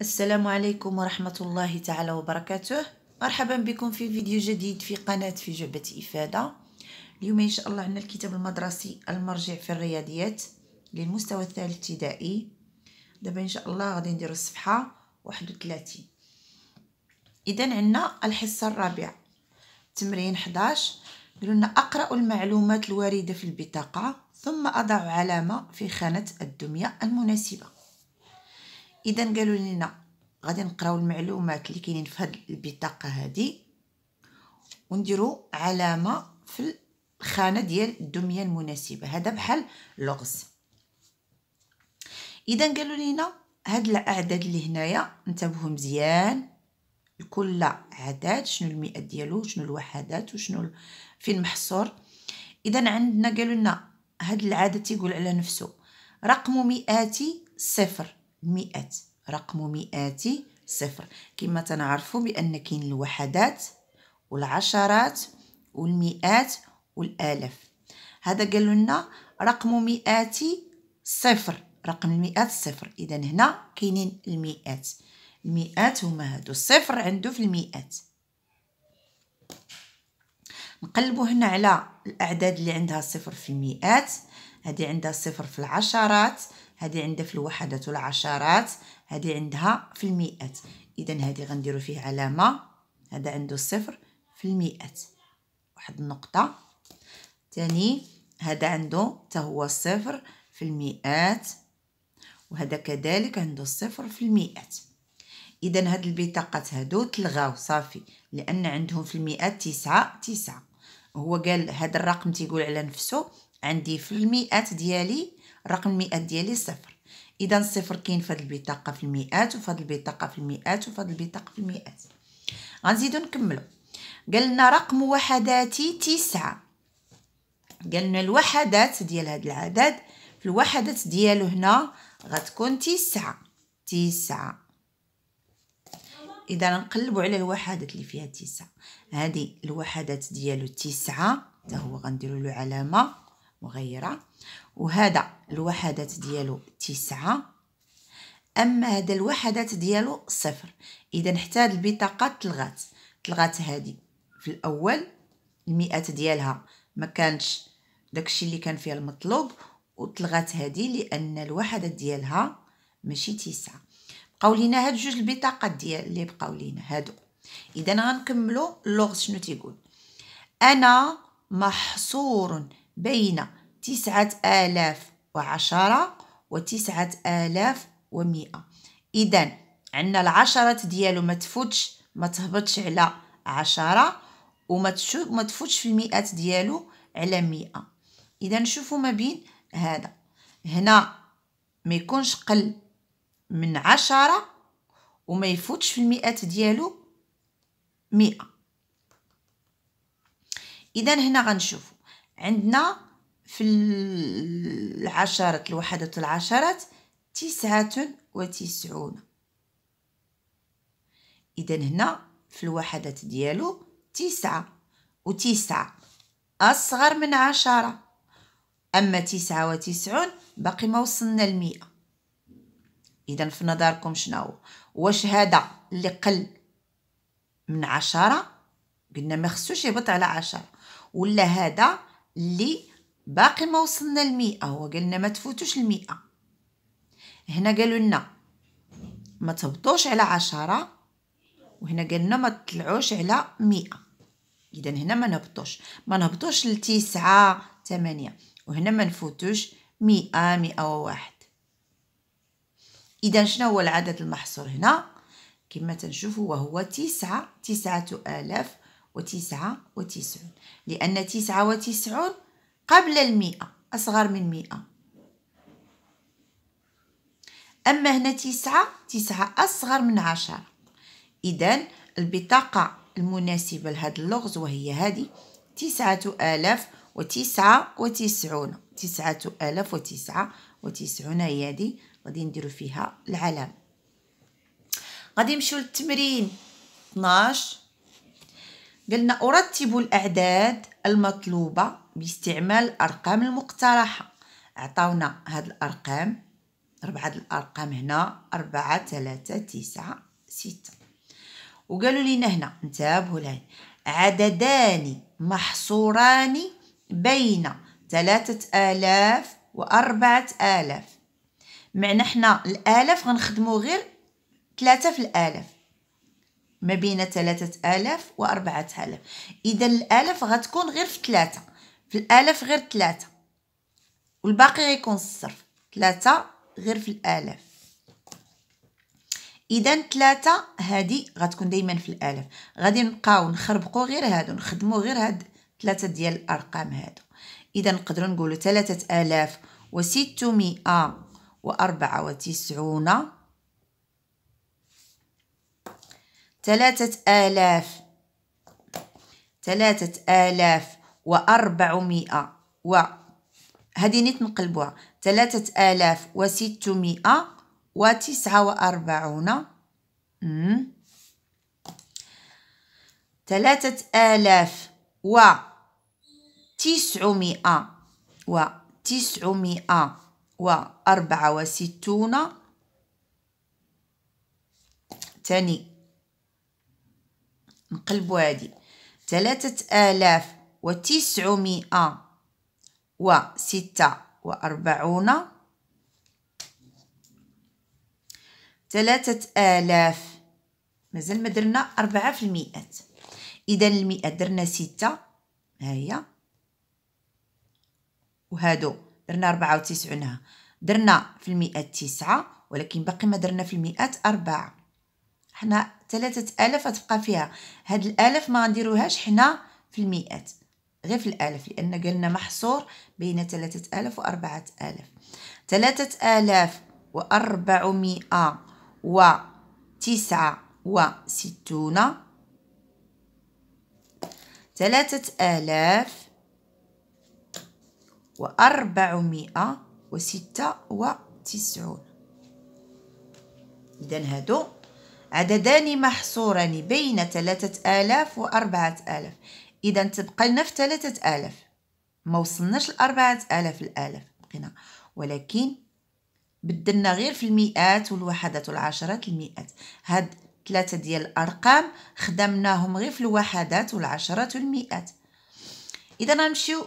السلام عليكم ورحمة الله تعالى وبركاته مرحبا بكم في فيديو جديد في قناة في جعبة إفادة اليوم إن شاء الله عندنا الكتاب المدرسي المرجع في الرياضيات للمستوى الثالث ابتدائي دابا إن شاء الله غادي نديرو الصفحة واحد وثلاثين إذا عندنا الحصة الرابعة تمرين 11 قلنا أقرأ المعلومات الواردة في البطاقة ثم أضع علامة في خانة الدمية المناسبة اذا قالوا لنا غادي نقراو المعلومات اللي كاينين في هذه البطاقه هذه ونديرو علامه في الخانه ديال الدميه المناسبه هذا بحال لغز اذا قالوا لنا هاد الاعداد اللي هنايا انتبهوا مزيان لكل عدد شنو المئات ديالو شنو الوحدات وشنو فين محصور اذا عندنا قالوا لنا هاد العدد تيقول على نفسه رقم مئاتي صفر مئة رقم مئاتي صفر كما تنعرفوا بأن كاين الوحدات والعشرات والمئات والآلاف هذا قالوا لنا رقم مئاتي صفر رقم المئات صفر إذا هنا كاينين المئات المئات هما هادو الصفر عنده في المئات نقلبوا هنا على الأعداد اللي عندها صفر في المئات هذه عندها صفر في العشرات هذه عندها في الوحدات والعشرات هذه عندها في المئات اذا هذه غنديرو فيه علامه هذا عنده صفر في المئات واحد النقطه ثاني هذا عنده حتى هو صفر في المئات وهذا كذلك عنده صفر في المئات اذا هاد البطاقات هادو تلغاو صافي لان عندهم في المئات تسعة تسعة هو قال هذا الرقم تيقول على نفسه عندي في المئات ديالي رقم المئات ديالي صفر اذا الصفر كاين في هذه البطاقه في المئات وفي هذه البطاقه في المئات وفي هذه البطاقه في المئات غنزيدو نكملو قال لنا رقم وحداتي تسعة قال لنا الوحدات ديال هذا العدد في الوحدات ديالو هنا غتكون تسعة تسعة اذا نقلبوا على الوحدات اللي فيها تسعة هذه الوحدات ديالو تسعة حتى هو غنديروا له علامه مغيرة وهذا الوحدات ديالو تسعة أما هذا الوحدات ديالو صفر إذا حتى هاد البطاقة تلغات تلغات هادي في الأول المئات ديالها ما كانش داكشي اللي كان فيها المطلوب وتلغات هادي لأن الوحدات ديالها ماشي تسعة بقاو لينا هاد جوج البطاقات ديال اللي بقاو لينا هادو إذا غنكملو اللغز شنو تيقول أنا محصور بين تسعة آلاف وعشرة وتسعة آلاف ومئة إذا عندنا العشرات ديالو ما تفوتش ما تهبطش على عشرة وما ما تفوتش في المئات ديالو على مئة إذا نشوفوا ما بين هذا هنا ما يكونش قل من عشرة وما يفوتش في المئات ديالو مئة إذا هنا غنشوفوا عندنا في العشرات الوحدة العشرات تسعة وتسعون إذا هنا في الوحدة ديالو تسعة وتسعة أصغر من عشرة أما تسعة وتسعون باقي ما وصلنا المئة إذا في نظركم شنو واش هذا اللي قل من عشرة قلنا ما خصوش يهبط على عشرة ولا هذا اللي باقي ما وصلنا المئة هو قالنا ما تفوتوش المئة هنا قالوا لنا ما تبطوش على عشرة وهنا قالنا ما تطلعوش على مئة اذا هنا ما نبطوش ما نبطوش لتسعة تمانية وهنا ما نفوتوش مئة مئة وواحد اذا شنو هو العدد المحصور هنا كما تنشوفوا وهو تسعة تسعة آلاف وتسعة وتسعون لأن تسعة وتسعون قبل المئة أصغر من مئة أما هنا تسعة تسعة أصغر من عشرة إذا البطاقة المناسبة لهذا اللغز وهي هذه تسعة آلاف وتسعة وتسعون تسعة آلاف وتسعة وتسعون هي هذه غادي نديرو فيها العلامة غادي نمشيو للتمرين 12 قلنا أرتب الأعداد المطلوبة باستعمال الأرقام المقترحة عطاونا هاد الأرقام أربعة الأرقام هنا أربعة ثلاثة تسعة ستة وقالوا لنا هنا انتبهوا لهنا عددان محصوران بين ثلاثة آلاف وأربعة آلاف معنى حنا الآلاف غنخدمو غير ثلاثة في الآلاف ما بين ثلاثة آلاف وأربعة آلاف إذا الآلاف غتكون غير في ثلاثة في الآلاف غير ثلاثة والباقي غيكون الصرف ثلاثة غير في الآلاف إذا ثلاثة هادي غتكون دائما في الآلاف غادي نبقاو نخربقو غير هادو نخدمو غير هاد ثلاثة ديال الأرقام هادو إذا نقدرو نقولو ثلاثة آلاف وستمائة وأربعة وتسعون ثلاثة آلاف ثلاثة آلاف وأربعمائة و هذه نيت نقلبوها ثلاثة آلاف وستمائة وتسعة وأربعون ثلاثة آلاف وتسعمائة وتسعمائة وأربعة وستون تاني نقلبوا هادي ثلاثة آلاف وتسعمائة وستة وأربعون ثلاثة آلاف مازال ما درنا أربعة في المئة إذا المئة درنا ستة هاهي وهادو درنا أربعة وتسعون درنا في المئة تسعة ولكن باقي ما درنا في المئة أربعة حنا ثلاثة ألاف غتبقى فيها هاد الألف ما نديروهاش حنا في المئات غير في الألف لأن قالنا محصور بين ثلاثة ألاف وأربعة ألاف ثلاثة آلاف وأربعمائة وتسعة وستون ثلاثة آلاف وأربعمائة وستة وتسعون إذن هادو عددان محصوران بين آلاف و آلاف اذا تبقى لنا في آلاف ما وصلناش لأربعة آلاف الآلاف بقينا ولكن بدلنا غير في المئات والوحدات والعشرات المئات هاد ثلاثة ديال الارقام خدمناهم غير في الوحدات والعشرات والمئات اذا غنمشيو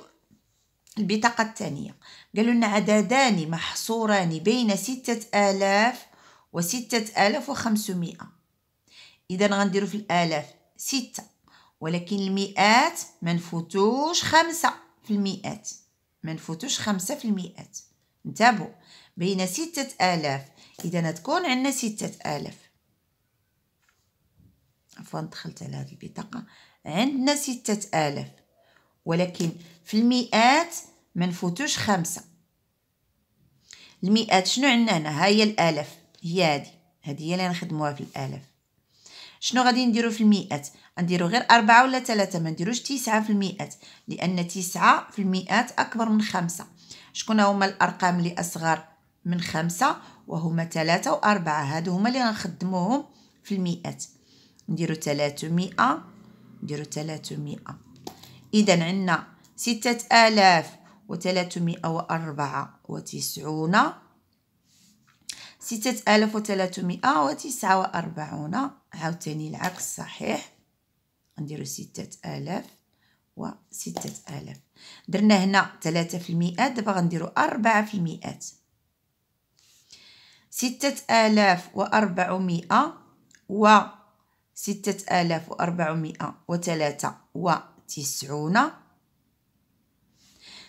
البطاقة الثانية قالوا لنا عددان محصوران بين ستة آلاف وستة آلاف وخمسمائة إذا غنديرو في الآلاف ستة ولكن المئات ما نفوتوش خمسة في المئات ما نفوتوش خمسة في المئات انتبهوا بين ستة آلاف إذا تكون عندنا ستة آلاف عفوا دخلت على هذه البطاقة عندنا ستة آلاف ولكن في المئات ما نفوتوش خمسة المئات شنو عندنا هنا هي الآلاف هي هادي هادي هي اللي غنخدموها في الالف شنو غادي نديرو في المئات غنديرو غير أربعة ولا ثلاثة ما نديروش تسعة في المئات لأن تسعة في المئات أكبر من خمسة شكون هما الأرقام اللي أصغر من خمسة وهما ثلاثة وأربعة هادو هما اللي غنخدموهم في المئات نديرو تلاتمائة نديرو تلاتمائة إذا عندنا ستة آلاف وثلاثمائة وأربعة وتسعون ستة 6300 وتسعة عاوتاني العكس صحيح نديرو ستة آلاف وستة آلاف درنا هنا تلاتة في المئات دابا غنديرو أربعة في المئات ستة آلاف وأربعمائة و ستة آلاف وأربعمائة وثلاثة وتسعون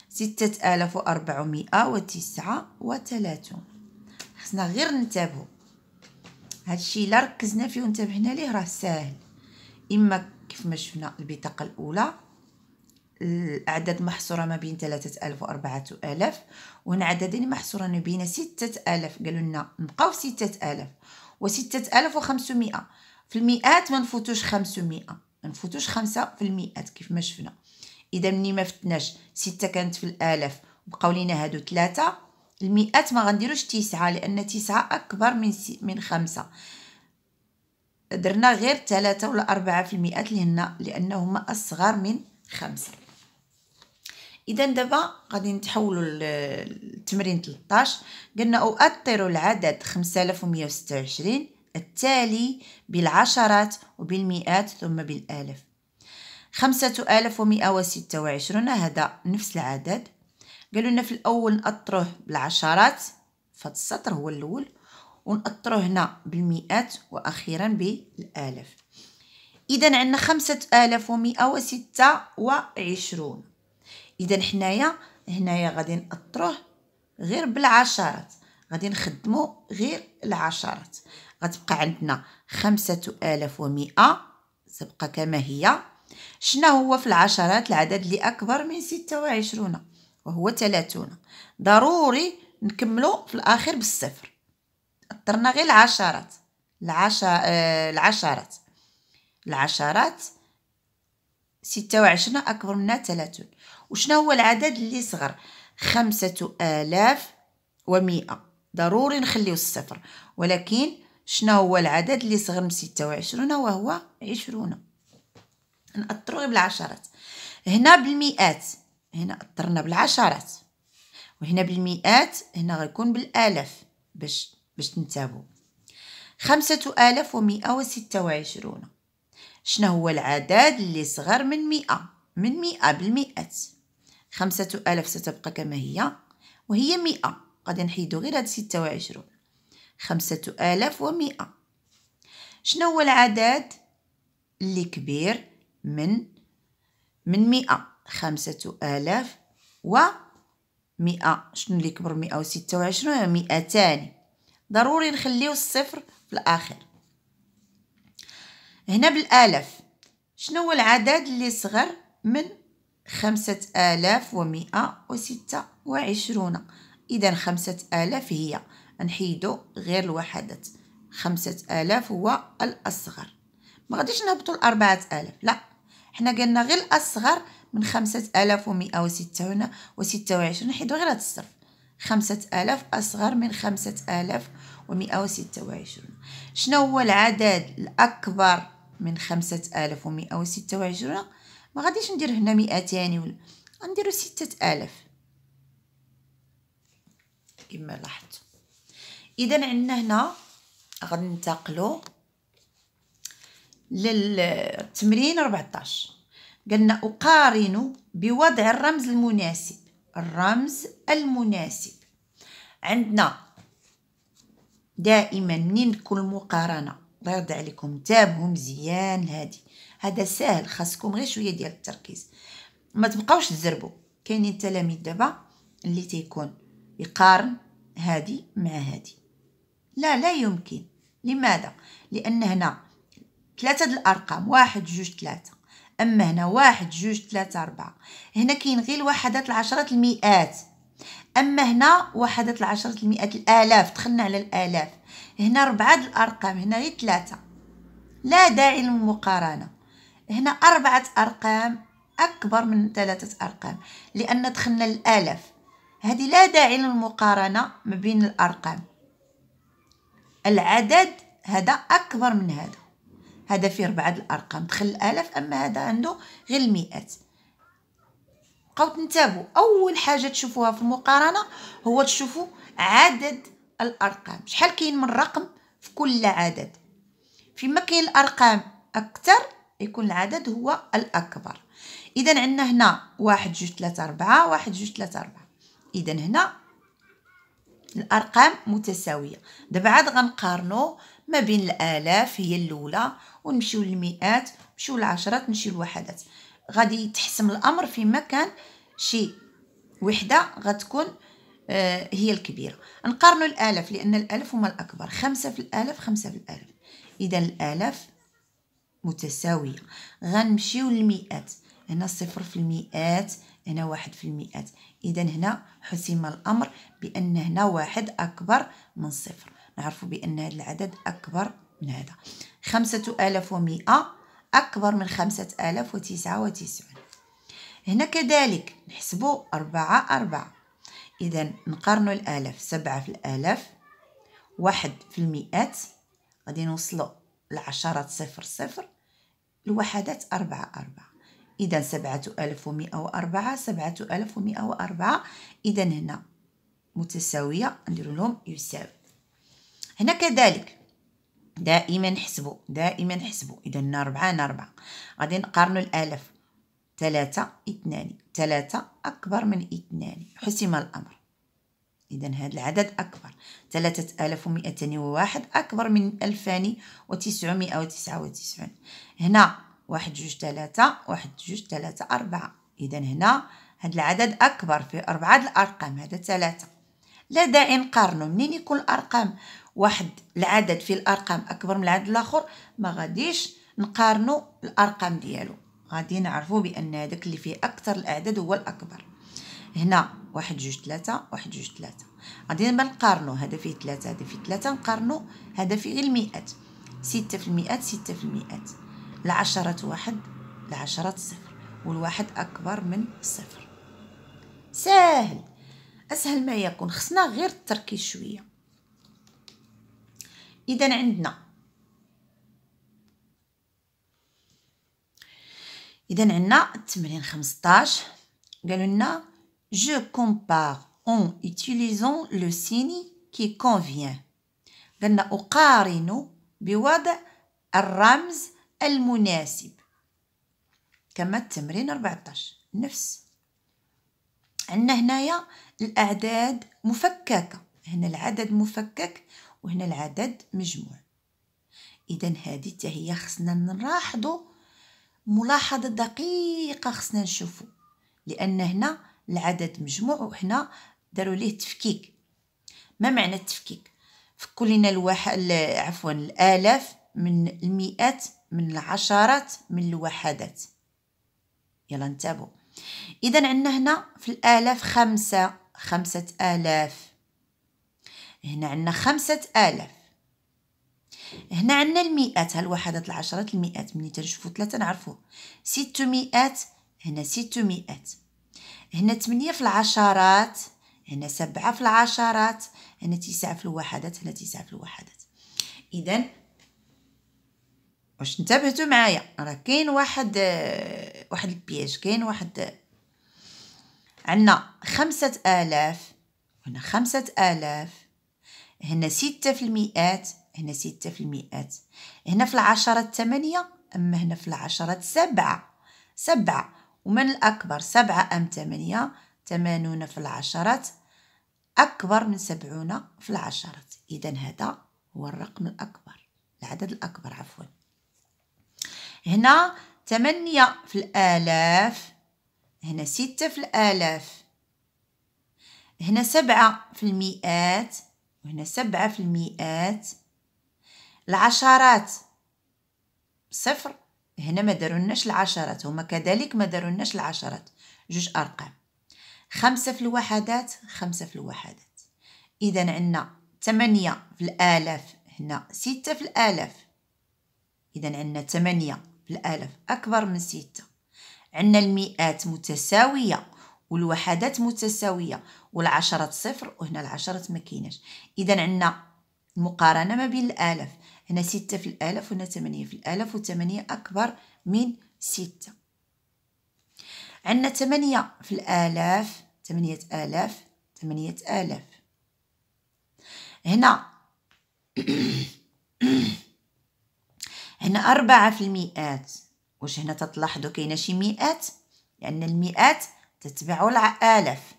ستة آلاف وأربعمائة وتسعة وثلاثون خصنا غير ننتبهوا هادشي الا ركزنا فيه وانتبهنا ليه راه ساهل اما كيف ما شفنا البطاقه الاولى الأعداد محصورة ما بين 3000 و 4000 وهنا عددين محصورة ما بين 6000 قالوا لنا نبقاو 6000 و 6500 في المئات ما نفوتوش 500 ما نفوتوش 5 في المئات كيف ما شفنا اذا ملي ما فتناش 6 كانت في الالف بقاو لينا هادو 3 المئات ما غنديروش تسعة لان تسعة اكبر من س... من خمسة درنا غير ثلاثة ولا أربعة في المئات لهنا لانهما اصغر من خمسة اذا دابا غادي نتحولوا للتمرين 13 قلنا اؤطر العدد 5126 التالي بالعشرات وبالمئات ثم بالالاف خمسة آلاف ومئة وستة وعشرون هذا نفس العدد قالوا لنا في الاول نأطروه بالعشرات فهاد السطر هو الاول ونأطروه هنا بالمئات واخيرا بالالاف اذا عندنا خمسة آلاف ومئة وستة وعشرون اذا حنايا هنايا غادي نأطروه غير بالعشرات غادي نخدمو غير العشرات غتبقى عندنا خمسة آلاف ومئة تبقى كما هي شنو هو في العشرات العدد اللي أكبر من ستة وعشرون وهو 30 ضروري نكملو في الاخر بالصفر اضطرنا غير العشرات العش... آه العشرات العشرات 26 اكبر منها 30 وشنو هو العدد اللي صغر خمسة آلاف ومئة ضروري نخليو الصفر ولكن شنو هو العدد اللي صغر من ستة وعشرون وهو عشرون نأطرو غير بالعشرات هنا بالمئات هنا اضطرنا بالعشرات وهنا بالمئات هنا غيكون بالالاف باش باش تنتابو خمسة آلاف ومئة وستة وعشرون شنا هو العدد اللي صغر من مئة من مئة بالمئات خمسة آلاف ستبقى كما هي وهي مئة غادي نحيدو غير هاد ستة وعشرون خمسة آلاف ومئة شنا هو العدد اللي كبير من من مئة خمسة آلاف ومئة شنو اللي كبر مئة وستة وعشرون مئتان ضروري نخليو الصفر في الآخر هنا بالآلاف شنو هو العدد اللي صغر من خمسة آلاف ومئة وستة وعشرون إذا خمسة آلاف هي نحيدو غير الوحدات خمسة آلاف هو الأصغر ما غاديش نهبطو لأربعة آلاف لا حنا قلنا غير الأصغر من خمسة آلاف ومئة وستون وستة وعشرون حيت غير هاد الصرف خمسة آلاف أصغر من خمسة آلاف ومئة وستة وعشرون شنو هو العدد الأكبر من خمسة آلاف ومئة وستة وعشرون ما غاديش ندير هنا مئتين ولا غنديرو ستة آلاف كما لاحظتو إذا عندنا هنا غننتقلو للتمرين 14 قلنا أقارن بوضع الرمز المناسب الرمز المناسب عندنا دائما منين تكون مقارنة الله يرضى عليكم تابهم مزيان هادي هذا ساهل خاصكم غير شويه ديال التركيز ما تبقاوش تزربوا كاينين التلاميذ دابا اللي تيكون يقارن هادي مع هادي لا لا يمكن لماذا لان هنا ثلاثه الارقام واحد جوج ثلاثه اما هنا واحد جوج ثلاثة أربعة هنا كاين غير الوحدات العشرة المئات اما هنا وحدات العشرة المئات الالاف دخلنا على الالاف هنا ربعة الارقام هنا غير ثلاثة لا داعي للمقارنة هنا اربعة ارقام اكبر من ثلاثة ارقام لان دخلنا الالاف هذه لا داعي للمقارنة ما بين الارقام العدد هذا اكبر من هذا هذا فيه ربعة الأرقام دخل الآلاف أما هذا عنده غير المئات بقاو تنتابو أول حاجة تشوفوها في المقارنة هو تشوفوا عدد الأرقام شحال كاين من رقم في كل عدد فيما كاين الأرقام أكثر يكون العدد هو الأكبر إذا عندنا هنا واحد جوج ثلاثة أربعة واحد جوج ثلاثة أربعة إذا هنا الأرقام متساوية دابا عاد غنقارنو ما بين الالاف هي الاولى ونمشيو للمئات نمشيو للعشرات نمشيو للوحدات غادي يتحسم الامر فيما كان شي وحده غتكون آه هي الكبيره نقارنوا الالاف لان الالاف هما الاكبر خمسة في الالف خمسة في الالف اذا الالاف متساويه غنمشيو للمئات هنا صفر في المئات هنا واحد في المئات إذا هنا حسم الأمر بأن هنا واحد أكبر من صفر نعرفوا بأن هذا العدد أكبر من هذا خمسة آلاف ومئة أكبر من خمسة آلاف وتسعة وتسعون هنا كذلك نحسبوا أربعة أربعة إذا نقارنوا الآلاف سبعة في الآلاف واحد في المئات غادي نوصلوا لعشرات صفر صفر الوحدات أربعة أربعة إذا سبعة ألف ومئة وأربعة سبعة ألف ومئة وأربعة إذا هنا متساوية نديرو لهم يساوي هنا كذلك دائما نحسبوا دائما نحسبوا اذا هنا أربعة نار أربعة غادي نقارنوا الالاف ثلاثة اثنان ثلاثة اكبر من اثنان حسم الامر اذا هذا العدد اكبر تلاتة آلاف وواحد اكبر من ألفان 2999 هنا واحد جوج ثلاثة واحد جوج ثلاثة أربعة إذا هنا هاد العدد أكبر في أربعة الأرقام هذا ثلاثة لا داعي نقارنو منين يكون الأرقام واحد العدد في الارقام اكبر من العدد الاخر ما غاديش نقارنوا الارقام ديالو غادي نعرفوا بان هذاك اللي فيه اكثر الاعداد هو الاكبر هنا واحد جوج ثلاثة واحد جوج ثلاثة غادي نقارنوا هذا فيه ثلاثة هذا فيه ثلاثة نقارنو هذا فيه المئات ستة في المئات ستة في المئات العشرة واحد العشرة صفر والواحد أكبر من صفر ساهل أسهل ما يكون خصنا غير التركيز شويه اذا عندنا اذا عندنا التمرين 15 قالوا لنا جو كومبار اون يوتيليزون لو سيني كي كونفيان قالنا اقارن بوضع الرمز المناسب كما التمرين 14 نفس عندنا هنايا الاعداد مفككه هنا العدد مفكك وهنا العدد مجموع اذا هذه حتى هي خصنا نلاحظوا ملاحظه دقيقه خصنا نشوفوا لان هنا العدد مجموع وهنا داروا ليه تفكيك ما معنى التفكيك فكوا لنا عفوا الالاف من المئات من العشرات من الوحدات يلا انتبهوا اذا عندنا هنا في الالاف خمسة خمسة آلاف هنا عندنا خمسة آلاف هنا عندنا المئات هالوحدات العشرات المئات ملي تنشوفو ثلاثة نعرفوه ستمائات هنا ستمائات هنا تمنية في العشرات هنا سبعة في العشرات هنا تسعة في الوحدات هنا تسعة في الوحدات إذا واش انتبهتوا معايا راه كاين واحد واحد البياج كاين واحد عندنا خمسة آلاف هنا خمسة آلاف هنا ستة في المئات هنا ستة في المئات هنا في العشرة ثمانية أما هنا في العشرة سبعة سبعة ومن الأكبر سبعة أم ثمانية ثمانون في العشرة أكبر من سبعون في العشرة إذا هذا هو الرقم الأكبر العدد الأكبر عفوا هنا ثمانية في الآلاف هنا ستة في الآلاف هنا سبعة في المئات وهنا سبعة في المئات العشرات صفر هنا ما دارولناش العشرات هما كذلك ما دارولناش العشرات جوج أرقام خمسة في الوحدات خمسة في الوحدات إذا عندنا ثمانية في الآلاف هنا ستة في الآلاف إذا عندنا ثمانية في الآلاف أكبر من ستة عندنا المئات متساوية والوحدات متساويه والعشرة صفر وهنا العشرة ما كايناش اذا عندنا المقارنه ما بين الالاف هنا ستة في الالاف وهنا ثمانية في الالاف وثمانية اكبر من ستة عندنا ثمانية في الالاف ثمانية الاف ثمانية الاف هنا هنا أربعة في المئات واش هنا تتلاحظوا كاينه شي مئات لان يعني المئات تتبع الآلاف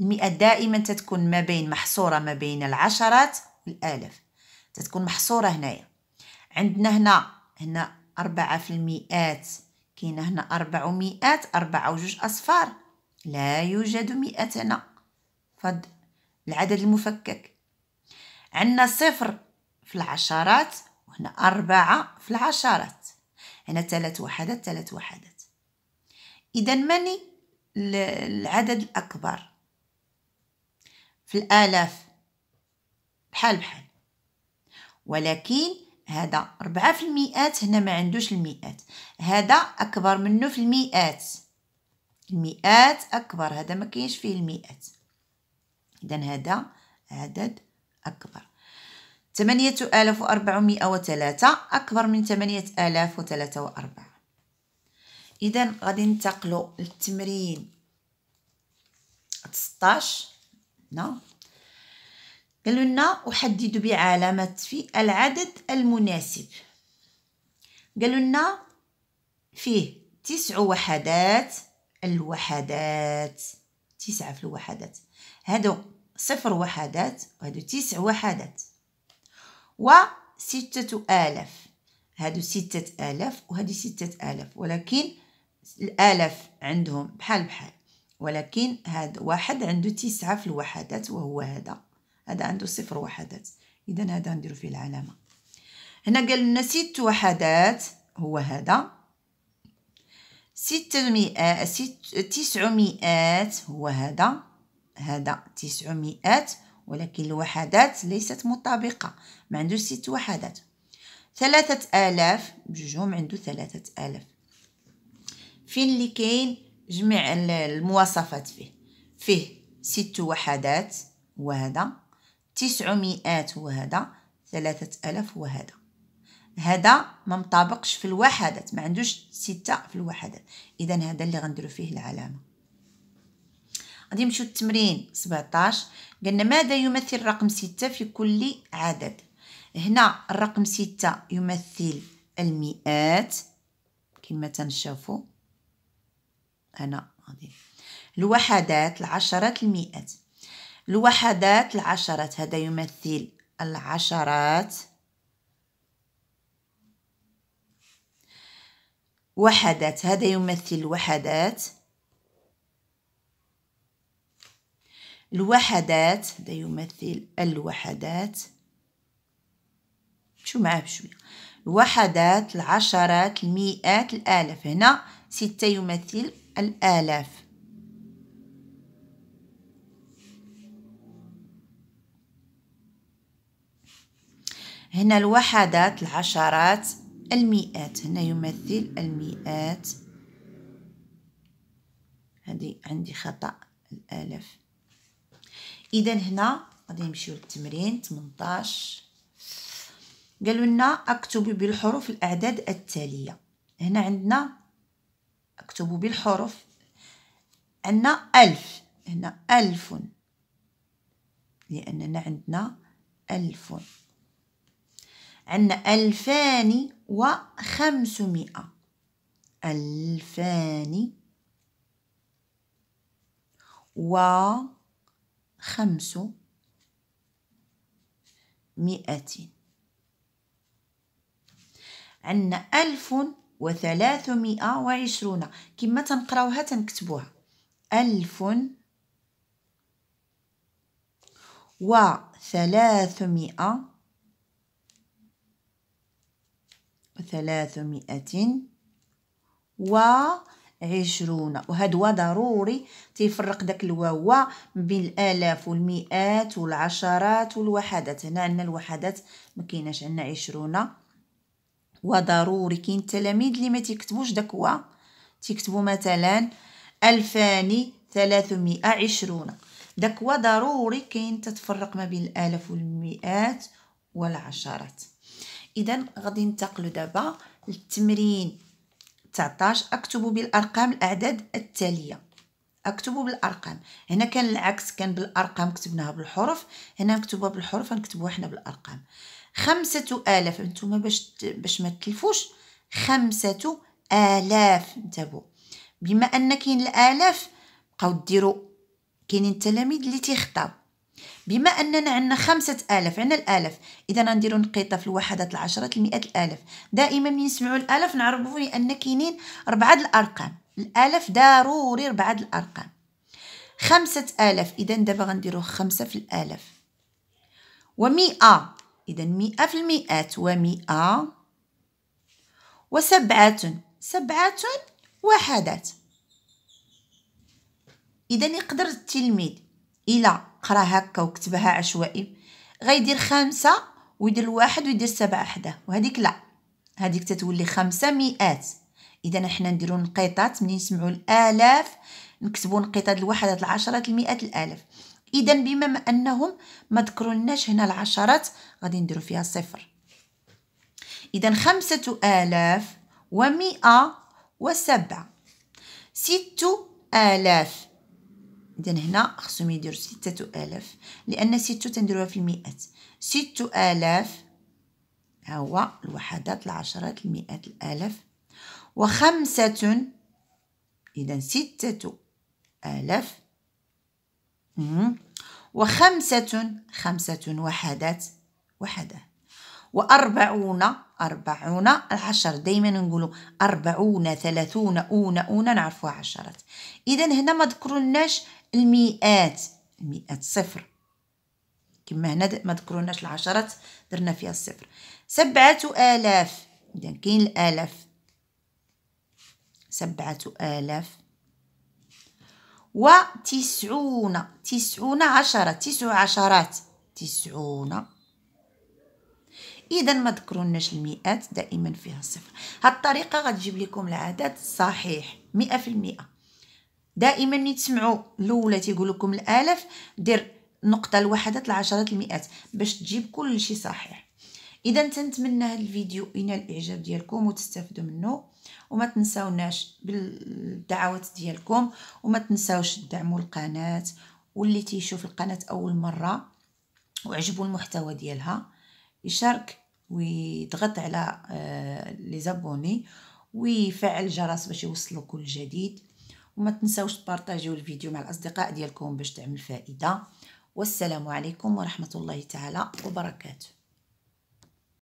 المئة دائما تتكون ما بين محصورة ما بين العشرات والآلاف تتكون محصورة هنايا عندنا هنا هنا أربعة في المئات كاين هنا أربعمائات أربعة وجوج أصفار لا يوجد مئات هنا فد العدد المفكك عندنا صفر في العشرات وهنا أربعة في العشرات هنا ثلاث وحدات ثلاث وحدات إذا مني العدد الأكبر في الآلاف بحال بحال ولكن هذا ربعة في المئات هنا ما عندوش المئات هذا أكبر منه في المئات المئات أكبر هذا ما كاينش فيه المئات إذا هذا عدد أكبر آلاف وثلاثة أكبر من آلاف 8043 اذا غادي ننتقلوا للتمرين 16 هنا قالوا لنا احدد بعلامه في العدد المناسب قالوا لنا فيه تسع وحدات الوحدات تسعة في الوحدات هادو صفر وحدات وهادو تسع وحدات وستة آلاف هادو ستة آلاف وهادو ستة آلاف ولكن الآلاف عندهم بحال بحال ولكن هذا واحد عنده تسعة في الوحدات وهو هذا هذا عنده صفر وحدات إذا هذا نديرو فيه العلامة هنا قال لنا ست وحدات هو هذا ستمائة ست تسعمائات هو هذا هذا تسعمائات ولكن الوحدات ليست مطابقة ما عندوش ست وحدات ثلاثة آلاف بجوجهم عنده ثلاثة آلاف فين اللي كاين جميع المواصفات فيه فيه ست وحدات وهذا تسعمائات وهذا ثلاثة ألاف وهذا هذا ما مطابقش في الوحدات ما عندوش ستة في الوحدات إذا هذا اللي غنديرو فيه العلامة غادي نمشيو التمرين 17 قلنا ماذا يمثل رقم ستة في كل عدد هنا الرقم ستة يمثل المئات كما تنشافو انا غادي الوحدات العشرات المئات الوحدات العشرات هذا يمثل العشرات وحدات هذا يمثل الوحدات الوحدات هذا يمثل الوحدات شو معاه بشوية الوحدات العشرات المئات الآلاف هنا ستة يمثل الآلاف هنا الوحدات العشرات المئات هنا يمثل المئات هذه عندي خطأ الآلاف إذا هنا غادي نمشيو للتمرين 18 قالوا لنا اكتبي بالحروف الأعداد التالية هنا عندنا اكتبوا بالحروف عندنا ألف هنا ألف لأننا عندنا ألف عندنا ألفان وخمسمائة ألفان و مئتين عندنا ألف وثلاثمائة وعشرون كما تنقراوها تنكتبوها ألف وثلاثمائة وثلاثمائة وعشرون وهذا هو ضروري تيفرق داك الواو بين الالاف والمئات والعشرات والوحدات هنا عندنا الوحدات ما كايناش عندنا عشرون وضروري كاين التلاميذ اللي ما تيكتبوش داك هو تيكتبوا مثلا الفاني ثلاثمائة عشرون داك هو ضروري كاين تتفرق ما بين الالف والمئات والعشرات اذا غادي ننتقلوا دابا للتمرين 19 اكتبوا بالارقام الاعداد التاليه اكتبوا بالارقام هنا كان العكس كان بالارقام كتبناها بالحروف هنا نكتبوها بالحروف نكتبوها حنا بالارقام خمسة آلاف انتم باش باش ما تلفوش خمسة آلاف انتبهوا بما أن كاين الآلاف بقاو ديروا كاينين التلاميذ اللي تيخطاو بما أننا عندنا خمسة آلاف عندنا الآلاف إذا غنديرو نقيطة في الوحدات العشرة المئات الآلاف دائما من نسمعو الآلاف نعرفو بأن كاينين ربعة الأرقام الآلاف ضروري ربعة الأرقام خمسة آلاف إذا دابا غنديرو خمسة في الآلاف ومئة إذا مئة في المئات ومئة وسبعة سبعة وحدات إذا يقدر التلميذ إلى قرا هكا وكتبها عشوائي غيدير خمسة ويدير واحد ويدير سبعة حدا وهذيك لا هذيك تتولي خمسة مئات إذا حنا نديرو نقيطات ملي نسمعو الآلاف نكتبو نقيطات الوحدات العشرات المئات الآلاف اذا بما انهم ما ذكرولناش هنا العشرات غادي نديرو فيها صفر اذا خمسة آلاف ومئة وسبعة ست آلاف اذا هنا خصهم يديرو ستة آلاف لان ستة تنديروها في المئات ستة آلاف ها هو الوحدات العشرات المئات الآلاف وخمسة إذا ستة آلاف وخمسة خمسة وحدات وحدة وأربعون أربعون العشر دايما نقولوا أربعون ثلاثون أون أون نعرفوا عشرات إذا هنا ما ذكرناش المئات المئات صفر كما هنا ما ذكرناش العشرات درنا فيها الصفر سبعة آلاف إذا كاين الآلاف سبعة آلاف وتسعون تسعون عشرة تسع عشرات تسعون اذا ما ذكرناش المئات دائما فيها صفر هاد الطريقه غتجيب لكم العدد الصحيح المئة دائما ملي الاولى تيقول لكم الالاف دير نقطه الوحدات العشرات المئات باش تجيب كل شيء صحيح اذا تنتمنى هذا الفيديو ينال الاعجاب ديالكم وتستافدوا منه وما تنساوناش بالدعوات ديالكم وما تنساوش تدعموا القناه واللي تيشوف القناه اول مره وعجبو المحتوى ديالها يشارك ويضغط على آه، لي زابوني ويفعل الجرس باش يوصلو كل جديد وما تنساوش تبارطاجيو الفيديو مع الاصدقاء ديالكم باش تعمل فائده والسلام عليكم ورحمه الله تعالى وبركاته